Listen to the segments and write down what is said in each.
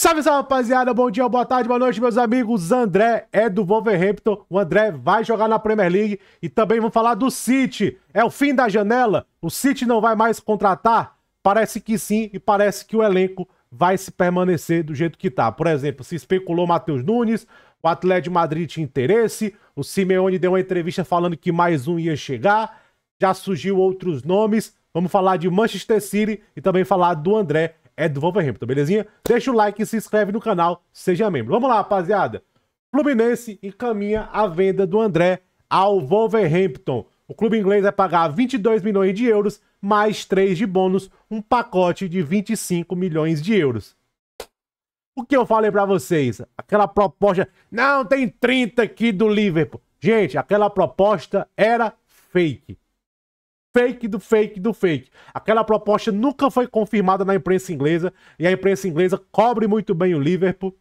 Salve, salve, rapaziada. Bom dia, boa tarde, boa noite, meus amigos. André é do Wolverhampton. O André vai jogar na Premier League. E também vamos falar do City. É o fim da janela. O City não vai mais contratar? Parece que sim, e parece que o elenco vai se permanecer do jeito que tá. Por exemplo, se especulou Matheus Nunes, o Atlético de Madrid tinha interesse, o Simeone deu uma entrevista falando que mais um ia chegar, já surgiu outros nomes. Vamos falar de Manchester City e também falar do André é do Wolverhampton, belezinha? Deixa o like e se inscreve no canal, seja membro. Vamos lá, rapaziada. Fluminense encaminha a venda do André ao Wolverhampton. O clube inglês vai pagar 22 milhões de euros, mais 3 de bônus, um pacote de 25 milhões de euros. O que eu falei para vocês? Aquela proposta... Não, tem 30 aqui do Liverpool. Gente, aquela proposta era fake fake do fake do fake. Aquela proposta nunca foi confirmada na imprensa inglesa e a imprensa inglesa cobre muito bem o Liverpool.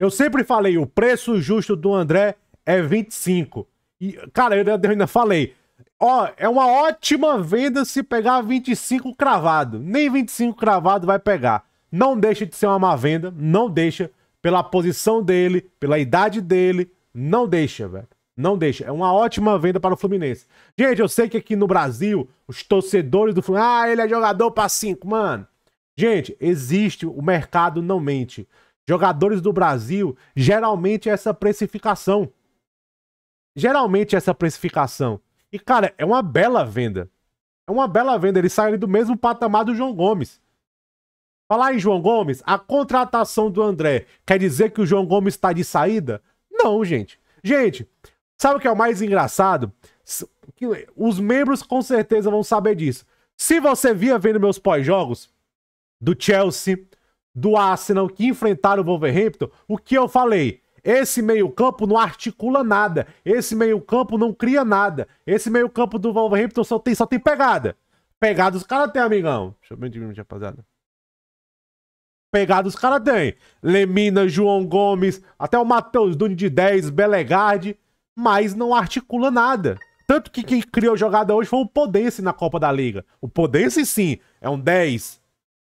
Eu sempre falei, o preço justo do André é 25. E, cara, eu ainda falei, ó, é uma ótima venda se pegar 25 cravado. Nem 25 cravado vai pegar. Não deixa de ser uma má venda, não deixa. Pela posição dele, pela idade dele, não deixa, velho. Não deixa. É uma ótima venda para o Fluminense. Gente, eu sei que aqui no Brasil, os torcedores do Fluminense. Ah, ele é jogador para cinco, mano. Gente, existe, o mercado não mente. Jogadores do Brasil, geralmente é essa precificação. Geralmente é essa precificação. E, cara, é uma bela venda. É uma bela venda. Ele sai do mesmo patamar do João Gomes. Falar em João Gomes, a contratação do André quer dizer que o João Gomes está de saída? Não, gente. Gente, Sabe o que é o mais engraçado? Os membros com certeza vão saber disso. Se você via vendo meus pós-jogos do Chelsea, do Arsenal que enfrentaram o Wolverhampton, o que eu falei? Esse meio-campo não articula nada. Esse meio-campo não cria nada. Esse meio-campo do Wolverhampton só tem, só tem pegada. Pegada os caras tem, amigão. Deixa eu ver de mim, rapaziada. Pegada os caras tem. Lemina, João Gomes, até o Matheus Dune de 10, Belegarde mas não articula nada. Tanto que quem criou a jogada hoje foi o Podense na Copa da Liga. O Podense, sim, é um 10.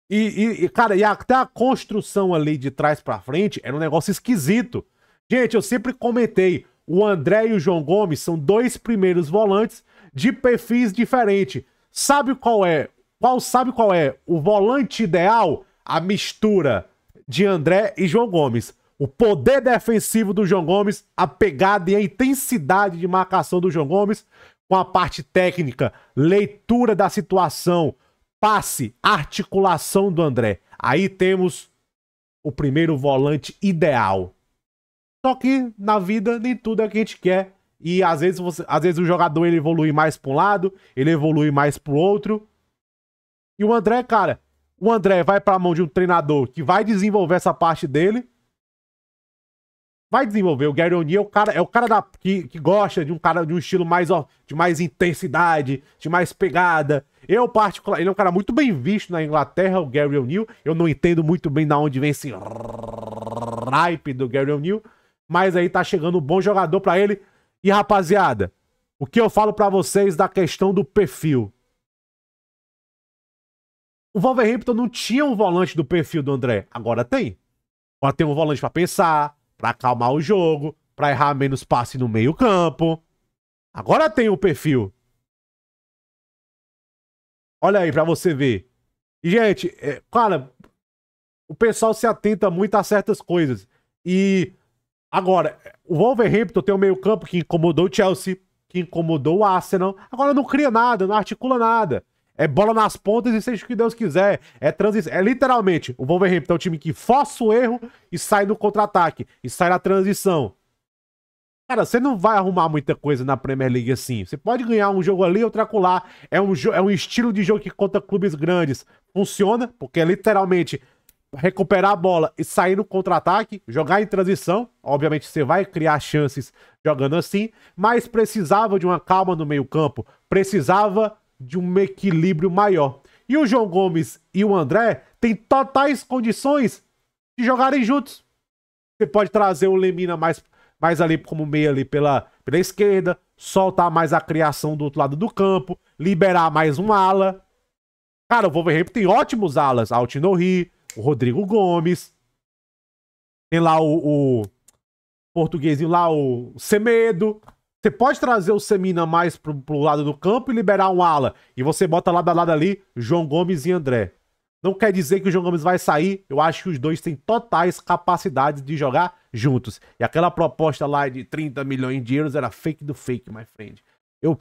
E, e, e cara, e até a construção ali de trás para frente era um negócio esquisito. Gente, eu sempre comentei, o André e o João Gomes são dois primeiros volantes de perfis diferentes. Sabe qual é? Qual sabe qual é o volante ideal? A mistura de André e João Gomes o poder defensivo do João Gomes, a pegada e a intensidade de marcação do João Gomes, com a parte técnica, leitura da situação, passe, articulação do André. Aí temos o primeiro volante ideal. Só que na vida nem tudo é o que a gente quer. E às vezes, você, às vezes o jogador ele evolui mais para um lado, ele evolui mais para o outro. E o André, cara, o André vai para a mão de um treinador que vai desenvolver essa parte dele vai desenvolver. O Gary O'Neill é o cara, é o cara da, que, que gosta de um cara de um estilo mais ó, de mais intensidade, de mais pegada. Eu particular, ele é um cara muito bem visto na Inglaterra, o Gary O'Neill. Eu não entendo muito bem da onde vem esse hype do Gary O'Neill, mas aí tá chegando um bom jogador para ele. E rapaziada, o que eu falo para vocês da questão do perfil? O Wolverhampton não tinha um volante do perfil do André, agora tem. Agora tem um volante para pensar, para acalmar o jogo, para errar menos passe no meio-campo. Agora tem o perfil. Olha aí para você ver. E, gente, é, cara, o pessoal se atenta muito a certas coisas. E agora, o Wolverhampton tem um meio-campo que incomodou o Chelsea, que incomodou o Arsenal. Agora não cria nada, não articula nada. É bola nas pontas e seja o que Deus quiser. É transição. É literalmente o Wolverhampton é um time que força o erro e sai no contra-ataque. E sai na transição. Cara, você não vai arrumar muita coisa na Premier League assim. Você pode ganhar um jogo ali, outro acolá. É um, é um estilo de jogo que conta clubes grandes. Funciona, porque é literalmente recuperar a bola e sair no contra-ataque, jogar em transição. Obviamente você vai criar chances jogando assim, mas precisava de uma calma no meio-campo, precisava de um equilíbrio maior. E o João Gomes e o André têm totais condições de jogarem juntos. Você pode trazer o Lemina mais, mais ali como meio ali pela, pela esquerda, soltar mais a criação do outro lado do campo, liberar mais um ala. Cara, o Wolverhampton tem ótimos alas. Altinori, o Rodrigo Gomes. Tem lá o, o portuguesinho lá, o Semedo. Você pode trazer o Semina mais pro, pro lado do campo e liberar um ala. E você bota lado a lado ali João Gomes e André. Não quer dizer que o João Gomes vai sair. Eu acho que os dois têm totais capacidades de jogar juntos. E aquela proposta lá de 30 milhões de euros era fake do fake, my friend. Eu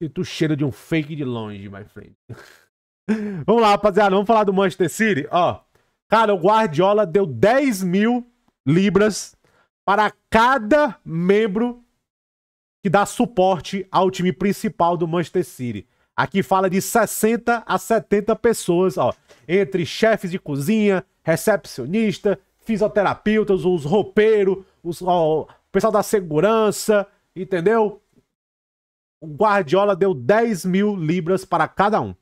sinto o cheiro de um fake de longe, my friend. vamos lá, rapaziada. Vamos falar do Manchester City? Ó, cara, o Guardiola deu 10 mil libras para cada membro que dá suporte ao time principal do Manchester City. Aqui fala de 60 a 70 pessoas, ó, entre chefes de cozinha, recepcionista, fisioterapeutas, os roupeiros, os, ó, o pessoal da segurança, entendeu? O Guardiola deu 10 mil libras para cada um.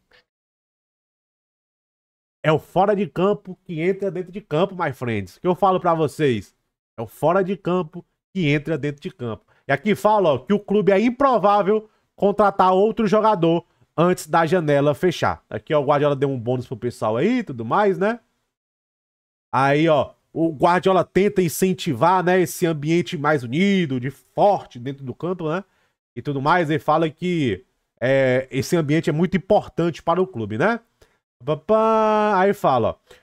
É o fora de campo que entra dentro de campo, my friends. O Que eu falo para vocês. É o fora de campo que entra dentro de campo. E aqui fala que o clube é improvável contratar outro jogador antes da janela fechar. Aqui ó, o Guardiola deu um bônus pro pessoal aí, tudo mais, né? Aí, ó, o Guardiola tenta incentivar, né, esse ambiente mais unido, de forte dentro do campo, né? E tudo mais, ele fala que é, esse ambiente é muito importante para o clube, né? Aí fala, ó,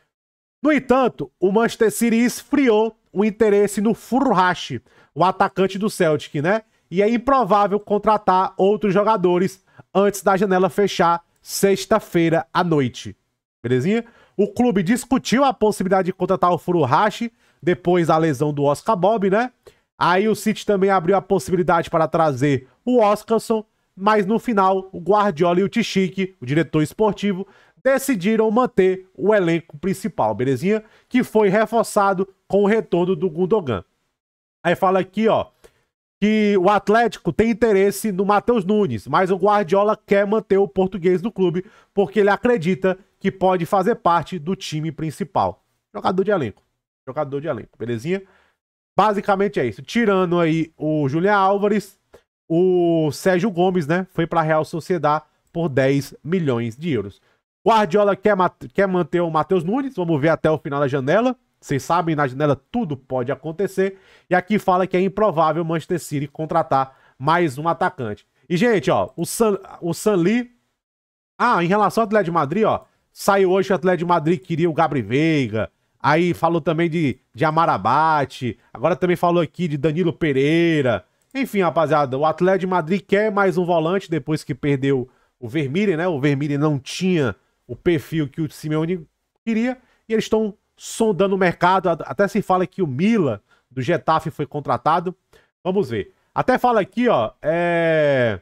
no entanto, o Manchester City esfriou um interesse no Furuhashi, o atacante do Celtic, né? E é improvável contratar outros jogadores antes da janela fechar sexta-feira à noite. Belezinha? O clube discutiu a possibilidade de contratar o Furuhashi depois da lesão do Oscar Bob, né? Aí o City também abriu a possibilidade para trazer o Oscarson, mas no final o Guardiola e o Tichique, o diretor esportivo, decidiram manter o elenco principal, belezinha? Que foi reforçado com o retorno do Gundogan. Aí fala aqui, ó, que o Atlético tem interesse no Matheus Nunes, mas o Guardiola quer manter o português no clube porque ele acredita que pode fazer parte do time principal. Jogador de elenco. Jogador de elenco, belezinha? Basicamente é isso. Tirando aí o Julian Álvares, o Sérgio Gomes, né, foi para a Real Sociedade por 10 milhões de euros. Guardiola quer, quer manter o Matheus Nunes, vamos ver até o final da janela. Vocês sabem, na janela tudo pode acontecer. E aqui fala que é improvável o Manchester City contratar mais um atacante. E, gente, ó, o San, o San Lee... Ah, em relação ao Atlético de Madrid, ó, saiu hoje o Atlético de Madrid queria o Gabri Veiga, aí falou também de, de Amarabate, agora também falou aqui de Danilo Pereira. Enfim, rapaziada, o Atlético de Madrid quer mais um volante depois que perdeu o Vermílio, né? O Vermílio não tinha o perfil que o Simeone queria, e eles estão sondando o mercado. Até se fala que o Mila do Getafe foi contratado. Vamos ver. Até fala aqui, ó, é...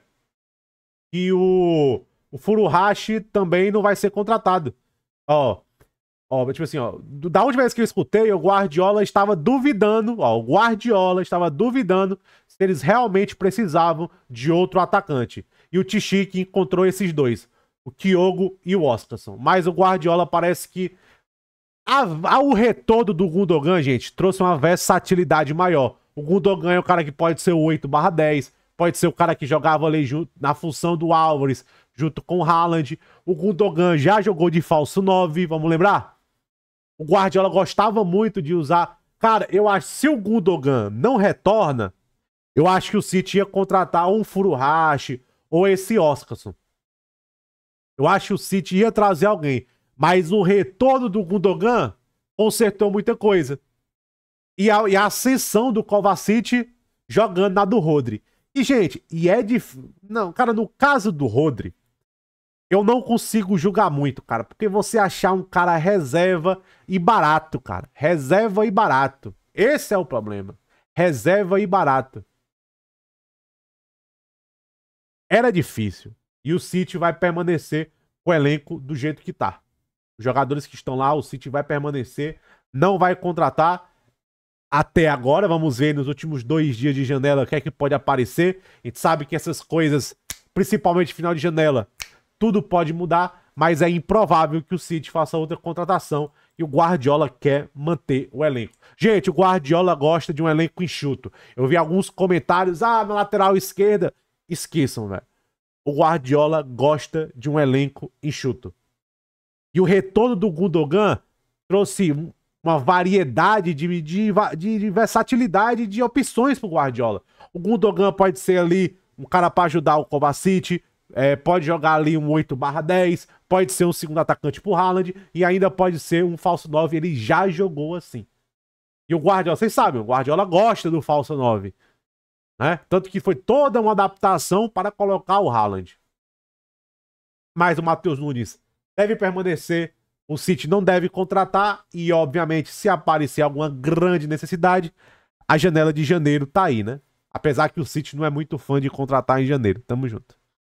que o, o Furuhashi também não vai ser contratado. Ó, ó, tipo assim, ó, da última vez que eu escutei, o Guardiola estava duvidando, ó, o Guardiola estava duvidando se eles realmente precisavam de outro atacante. E o Tichique encontrou esses dois o Kyogo e o Oscarson. Mas o Guardiola parece que a, a, o retorno do Gundogan, gente, trouxe uma versatilidade maior. O Gundogan é o cara que pode ser o 8 barra 10, pode ser o cara que jogava ali junto, na função do Álvares, junto com o Haaland. O Gundogan já jogou de falso 9, vamos lembrar? O Guardiola gostava muito de usar. Cara, eu acho que se o Gundogan não retorna, eu acho que o City ia contratar um Furuhashi ou esse Oscarson. Eu acho que o City ia trazer alguém. Mas o retorno do Gundogan consertou muita coisa. E a, e a ascensão do Kovacic jogando na do Rodri. E, gente, e é difícil. Não, cara, no caso do Rodri, eu não consigo julgar muito, cara. Porque você achar um cara reserva e barato, cara. Reserva e barato. Esse é o problema. Reserva e barato. Era difícil. E o City vai permanecer com o elenco do jeito que tá. Os jogadores que estão lá, o City vai permanecer, não vai contratar até agora. Vamos ver nos últimos dois dias de janela o que é que pode aparecer. A gente sabe que essas coisas, principalmente final de janela, tudo pode mudar, mas é improvável que o City faça outra contratação e o Guardiola quer manter o elenco. Gente, o Guardiola gosta de um elenco enxuto. Eu vi alguns comentários, ah, na lateral esquerda. Esqueçam, velho o Guardiola gosta de um elenco enxuto. E o retorno do Gundogan trouxe uma variedade de, de, de, de versatilidade de opções para o Guardiola. O Gundogan pode ser ali um cara para ajudar o Kovacic, é, pode jogar ali um 8 barra 10, pode ser um segundo atacante para o Haaland e ainda pode ser um falso 9, ele já jogou assim. E o Guardiola, vocês sabem, o Guardiola gosta do falso 9. Né? Tanto que foi toda uma adaptação para colocar o Haaland. Mas o Matheus Nunes deve permanecer. O City não deve contratar. E, obviamente, se aparecer alguma grande necessidade, a janela de janeiro tá aí, né? Apesar que o City não é muito fã de contratar em janeiro. Tamo junto.